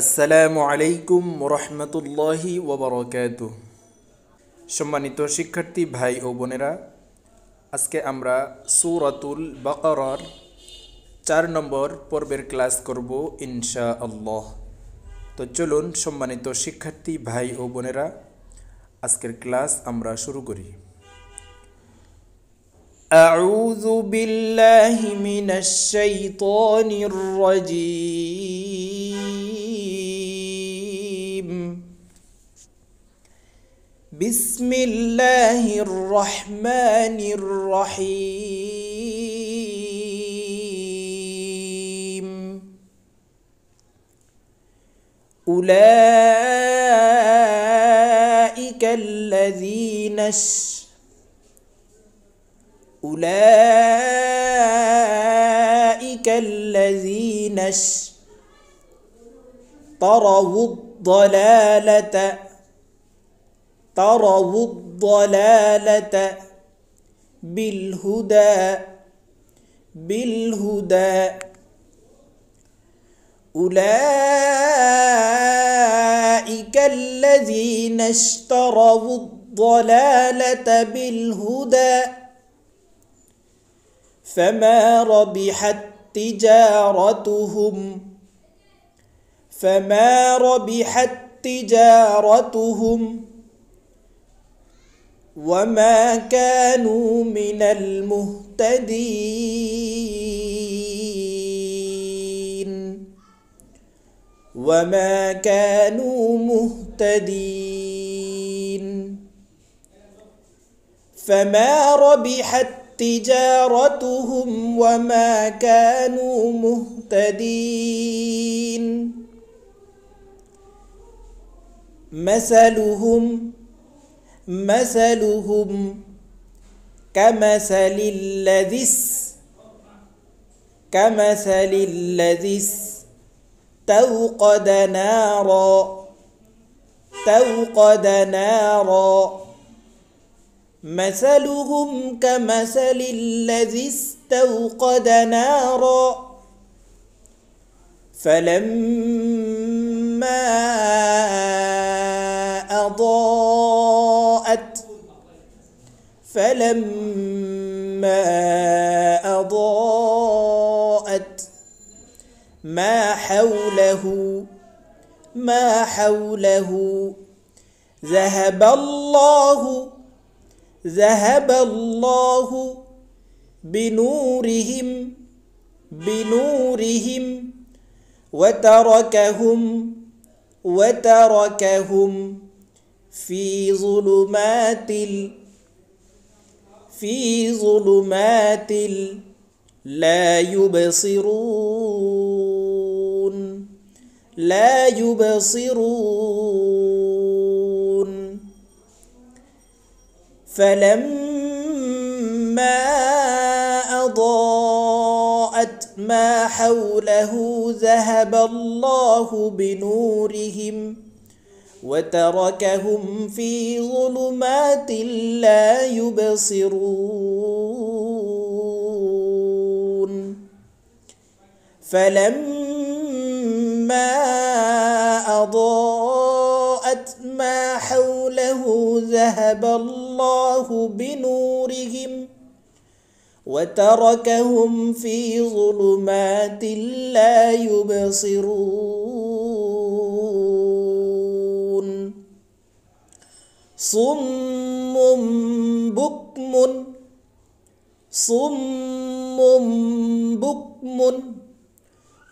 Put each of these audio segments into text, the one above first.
আসসালামু আলাইকুম রহমতুল্লাহি ওবরকাত সম্মানিত শিক্ষার্থী ভাই ও বোনেরা আজকে আমরা সুরাতুল বাকরার চার নম্বর পর্বের ক্লাস করব ইনশা আল্লাহ তো চলুন সম্মানিত শিক্ষার্থী ভাই ও বোনেরা আজকের ক্লাস আমরা শুরু করি أعوذ بالله من الشيطان الرجيم بسم الله الرحمن الرحيم أولئك الذين أولئك الذين طروا الضلالة تروا الضلالة بالهدى بالهدى أولئك الذين اشتروا الضلالة بالهدى فما ربحت تجارتهم فما ربحت تجارتهم وما كانوا من المهتدين وما كانوا مهتدين فما ربحت تجارتهم وما كانوا مهتدين مثلهم مثلهم كمثل الذي كمثل الذي استوقد نارا استوقد نارا مثلهم كمثل الذي استوقد نارا فلما فلما أضاءت ما حوله ما حوله ذهب الله ذهب الله بنورهم بنورهم وتركهم وتركهم في ظلمات الأرض في ظلمات لا يبصرون لا يبصرون فلما أضاءت ما حوله ذهب الله بنورهم ۖ وتركهم في ظلمات لا يبصرون فلما أضاءت ما حوله ذهب الله بنورهم وتركهم في ظلمات لا يبصرون صم بكم صم بكم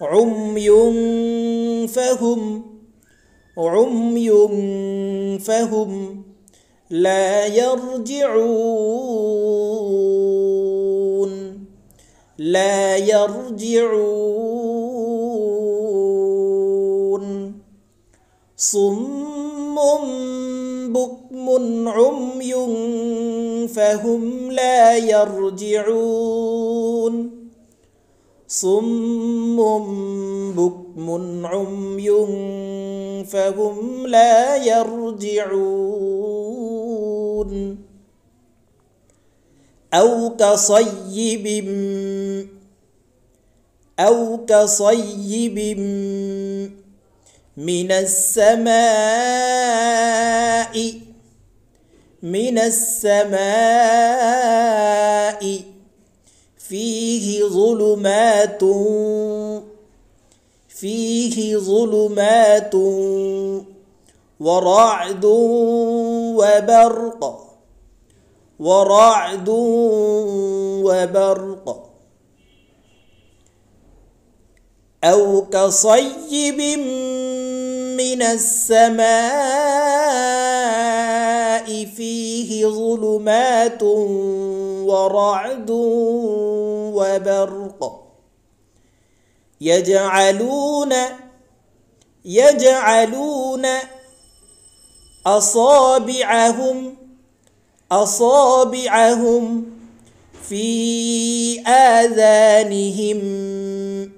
عمي فهم عمي فهم لا يرجعون لا يرجعون صم بكم عمي فهم لا يرجعون صم بكم عمي فهم لا يرجعون أو كصيب أو كصيب من السماء من السماء فيه ظلمات فيه ظلمات ورعد وبرق ورعد وبرق أو كصيب من السماء فيه ظلمات ورعد وبرق يجعلون يجعلون أصابعهم أصابعهم في آذانهم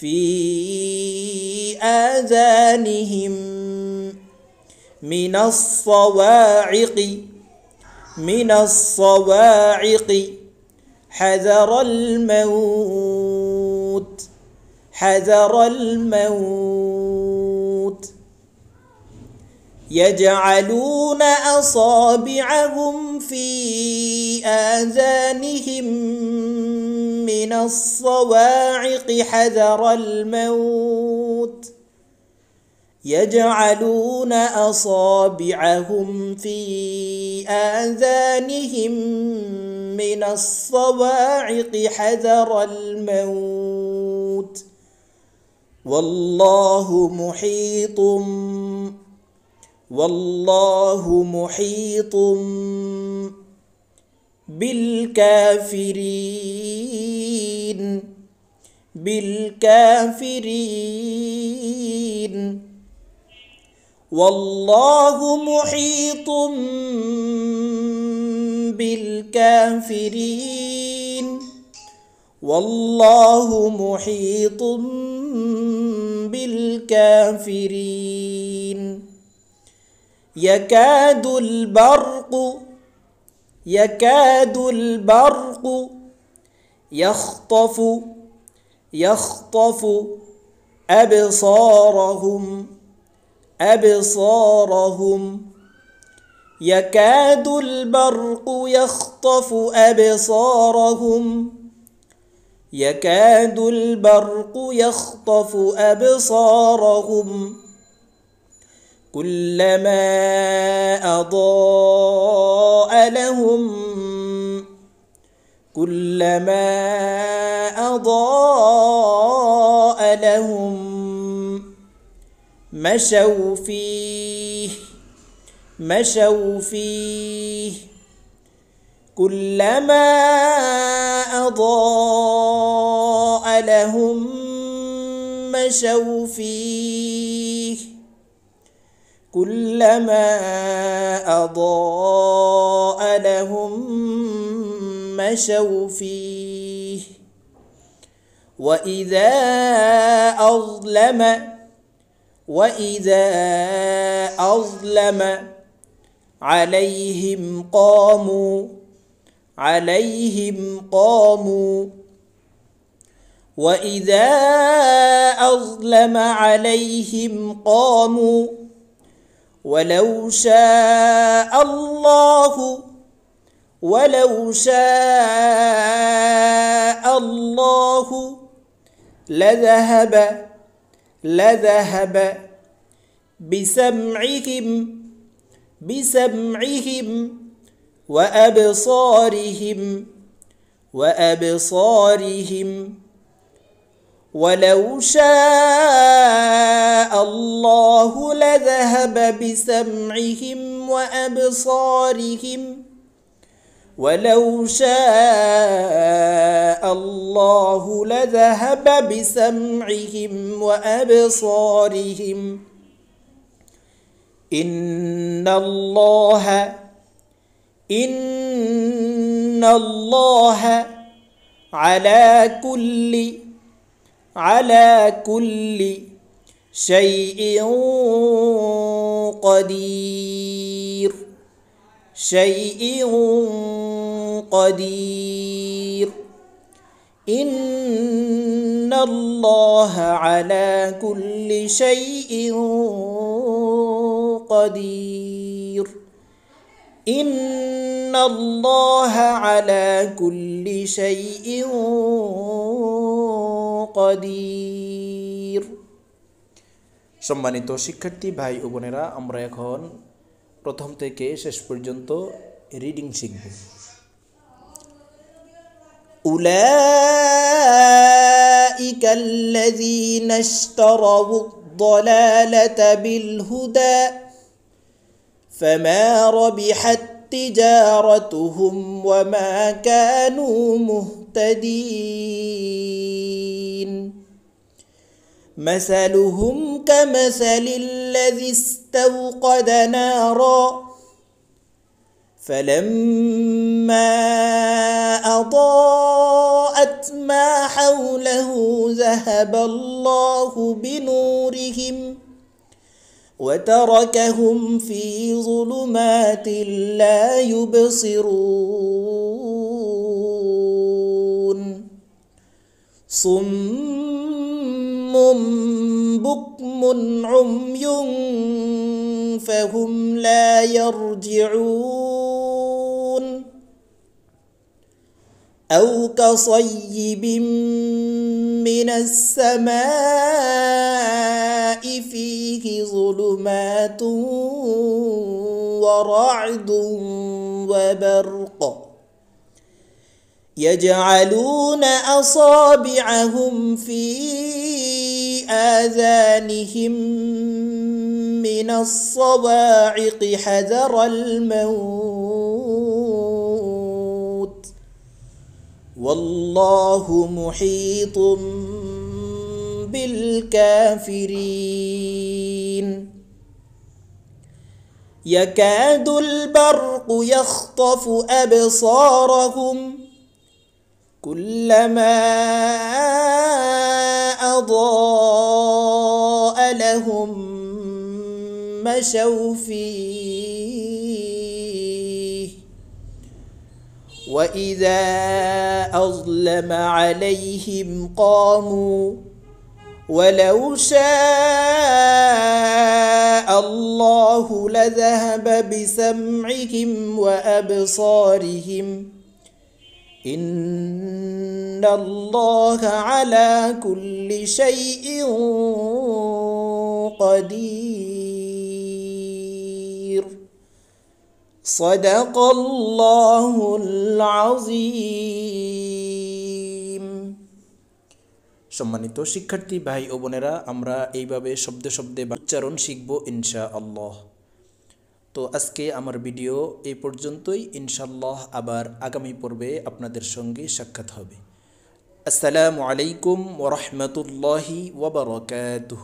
في آذانهم من الصواعق من الصواعق حذر الموت حذر الموت يجعلون أصابعهم في آذانهم من الصواعق حذر الموت يجعلون اصابعهم في اذانهم من الصواعق حذر الموت والله محيط والله محيط بالكافرين بالكافرين والله محيط بالكافرين والله محيط بالكافرين يكاد البرق يكاد البرق يخطف يخطف أبصارهم أبصارهم يكاد البرق يخطف أبصارهم يكاد البرق يخطف أبصارهم كلما أضاء لهم كلما أضاء لهم مشوا فيه مشوا فيه كلما أضاء لهم مشوا فيه كلما أضاء لهم مشوا فيه وإذا أظلم وإذا أظلم عليهم قاموا عليهم قاموا وإذا أظلم عليهم قاموا ولو شاء الله ولو شاء الله لذهب لذهب بسمعهم بسمعهم وأبصارهم وأبصارهم ولو شاء الله لذهب بسمعهم وابصارهم ولو شاء الله لذهب بسمعهم وابصارهم ان الله ان الله على كل على كل شيء قدير شيء قدير إن الله على كل شيء قدير إن الله على كل شيء قدير قدير সম্মানিত শিক্ষার্থী ভাই ও বোনেরা আমরা এখন প্রথম থেকে শেষ পর্যন্ত রিডিং শিখব أولئك الذين اشتروا الضلالة بالهدى فما ربحت تجارتهم وما كانوا مهتدين مهتدين مثلهم كمثل الذي استوقد نارا فلما أضاءت ما حوله ذهب الله بنورهم وتركهم في ظلمات لا يبصرون صم بكم عمي فهم لا يرجعون او كصيب من السماء فيه ظلمات ورعد وبر يجعلون اصابعهم في اذانهم من الصواعق حذر الموت والله محيط بالكافرين يكاد البرق يخطف ابصارهم كلما أضاء لهم مشوا فيه وإذا أظلم عليهم قاموا ولو شاء الله لذهب بسمعهم وأبصارهم ۖ إن الله على كل شيء قدير صدق الله العظيم সম্মানিত শিক্ষার্থী ভাই ও বোনেরা আমরা এইভাবে শব্দে শব্দে উচ্চারণ শিখব ইনশা আল্লাহ তো আজকে আমার ভিডিও এই পর্যন্তই ইনশাল্লাহ আবার আগামী পর্বে আপনাদের সঙ্গে সাক্ষাৎ হবে আসসালামু আলাইকুম ওরহমতুল্লাহি ওবরকাতুহ